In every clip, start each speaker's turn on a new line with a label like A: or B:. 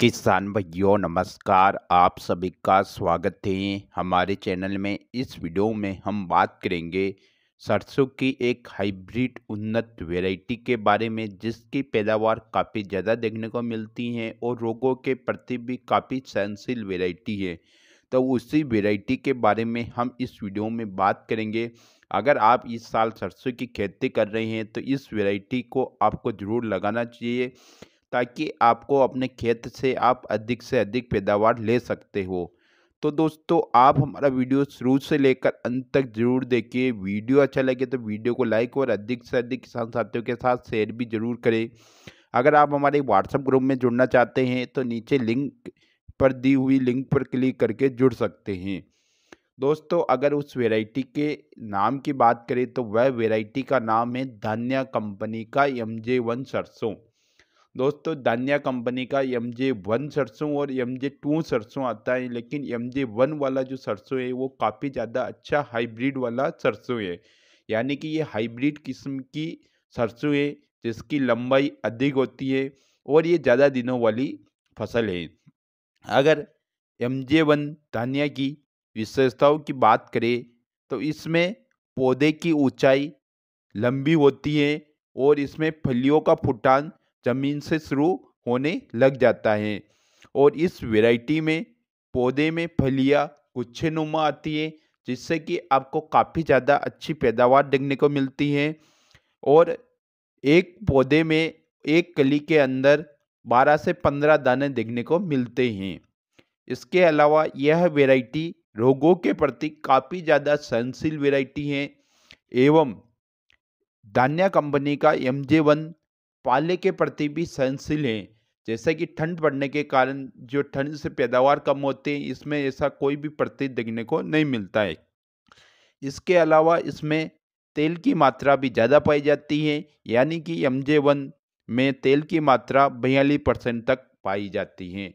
A: किसान भाइयों नमस्कार आप सभी का स्वागत है हमारे चैनल में इस वीडियो में हम बात करेंगे सरसों की एक हाइब्रिड उन्नत वैरायटी के बारे में जिसकी पैदावार काफ़ी ज़्यादा देखने को मिलती है और रोगों के प्रति भी काफ़ी सहनशील वैरायटी है तो उसी वैरायटी के बारे में हम इस वीडियो में बात करेंगे अगर आप इस साल सरसों की खेती कर रहे हैं तो इस वेराइटी को आपको ज़रूर लगाना चाहिए ताकि आपको अपने खेत से आप अधिक से अधिक पैदावार ले सकते हो तो दोस्तों आप हमारा वीडियो शुरू से लेकर अंत तक जरूर देखिए वीडियो अच्छा लगे तो वीडियो को लाइक और अधिक से अधिक किसान साथियों के साथ शेयर भी जरूर करें अगर आप हमारे व्हाट्सएप ग्रुप में जुड़ना चाहते हैं तो नीचे लिंक पर दी हुई लिंक पर क्लिक करके जुड़ सकते हैं दोस्तों अगर उस वेराइटी के नाम की बात करें तो वह वेराइटी का नाम है धान्या कंपनी का एम जे वन सरसों दोस्तों दानिया कंपनी का एम जे वन सरसों और एम जे टू सरसों आता है लेकिन एम जे वन वाला जो सरसों है वो काफ़ी ज़्यादा अच्छा हाइब्रिड वाला सरसों है यानी कि ये हाइब्रिड किस्म की सरसों है जिसकी लंबाई अधिक होती है और ये ज़्यादा दिनों वाली फसल है अगर एम जे वन धानिया की विशेषताओं की बात करें तो इसमें पौधे की ऊंचाई लंबी होती है और इसमें फलियों का फुटान ज़मीन से शुरू होने लग जाता है और इस वैरायटी में पौधे में फलियाँ गुच्छे नुमा आती है जिससे कि आपको काफ़ी ज़्यादा अच्छी पैदावार देखने को मिलती है और एक पौधे में एक कली के अंदर 12 से 15 दाने देखने को मिलते हैं इसके अलावा यह वैरायटी रोगों के प्रति काफ़ी ज़्यादा सहनशील वैरायटी है एवं धान्या कंपनी का एम जे वन पाले के प्रति भी सहनशील हैं जैसे कि ठंड पड़ने के कारण जो ठंड से पैदावार कम होती है इसमें ऐसा कोई भी प्रतीत देखने को नहीं मिलता है इसके अलावा इसमें तेल की मात्रा भी ज़्यादा पाई जाती है यानी कि एम जे वन में तेल की मात्रा बयालीस परसेंट तक पाई जाती है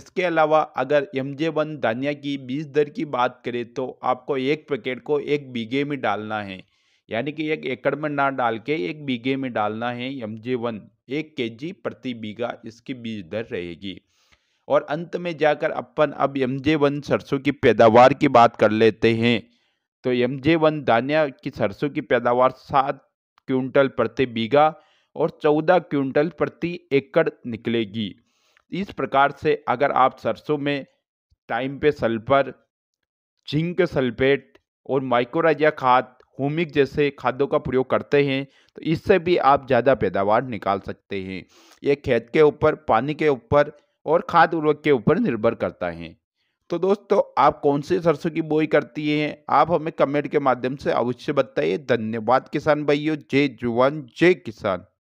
A: इसके अलावा अगर एम जे वन धानिया की बीज दर की बात करें तो आपको एक पैकेट को एक बीघे में डालना है यानी कि एक एकड़ में ना डाल के एक बीघे में डालना है एम जे वन एक के जी प्रति बीघा इसकी बीज दर रहेगी और अंत में जाकर अपन अब एम जे वन सरसों की पैदावार की बात कर लेते हैं तो एम जे वन दानिया की सरसों की पैदावार सात क्विंटल प्रति बीघा और चौदह क्विंटल प्रति एकड़ निकलेगी इस प्रकार से अगर आप सरसों में टाइम पे सल्फर जिंक सल्फेट और माइक्रोराजिया खाद होमिक जैसे खादों का प्रयोग करते हैं तो इससे भी आप ज़्यादा पैदावार निकाल सकते हैं ये खेत के ऊपर पानी के ऊपर और खाद उर्वरक के ऊपर निर्भर करता है तो दोस्तों आप कौन से सरसों की बोई करती हैं आप हमें कमेंट के माध्यम से अवश्य बताइए धन्यवाद किसान भाइयों जय जुवान जय किसान